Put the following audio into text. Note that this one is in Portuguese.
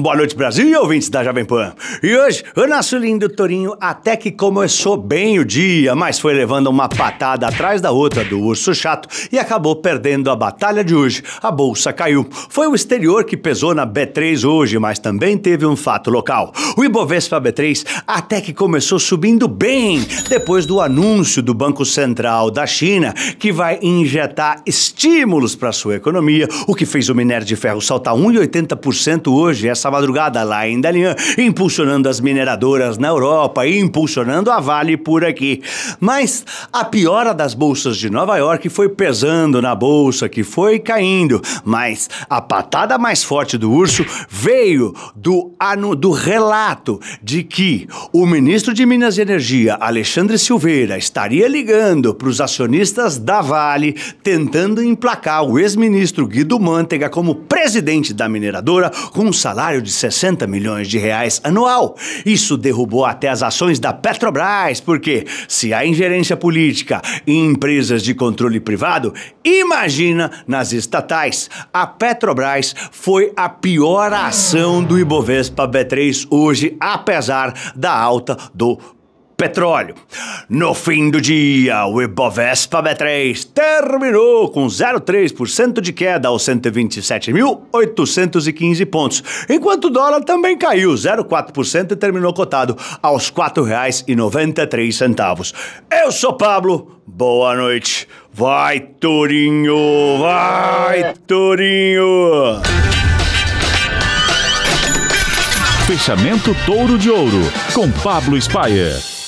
Boa noite, Brasil e ouvintes da Jovem Pan. E hoje, o nosso lindo Torinho até que começou bem o dia, mas foi levando uma patada atrás da outra do urso chato e acabou perdendo a batalha de hoje. A bolsa caiu. Foi o exterior que pesou na B3 hoje, mas também teve um fato local. O Ibovespa B3 até que começou subindo bem, depois do anúncio do Banco Central da China que vai injetar estímulos para sua economia, o que fez o minério de ferro saltar 1,80% hoje, essa madrugada lá em Dalian, impulsionando as mineradoras na Europa e impulsionando a Vale por aqui. Mas a piora das bolsas de Nova York foi pesando na bolsa, que foi caindo. Mas a patada mais forte do urso veio do, ano do relato de que o ministro de Minas e Energia, Alexandre Silveira, estaria ligando para os acionistas da Vale, tentando emplacar o ex-ministro Guido Mantega como presidente da mineradora com um salário salário de 60 milhões de reais anual. Isso derrubou até as ações da Petrobras, porque se há ingerência política em empresas de controle privado, imagina nas estatais. A Petrobras foi a pior ação do Ibovespa B3 hoje, apesar da alta do petróleo. No fim do dia, o Ibovespa B3 terminou com 0,3% de queda aos 127.815 pontos, enquanto o dólar também caiu 0,4% e terminou cotado aos R$ 4,93. Eu sou Pablo, boa noite. Vai, Torinho! Vai, Torinho! Fechamento Touro de Ouro, com Pablo Spayer.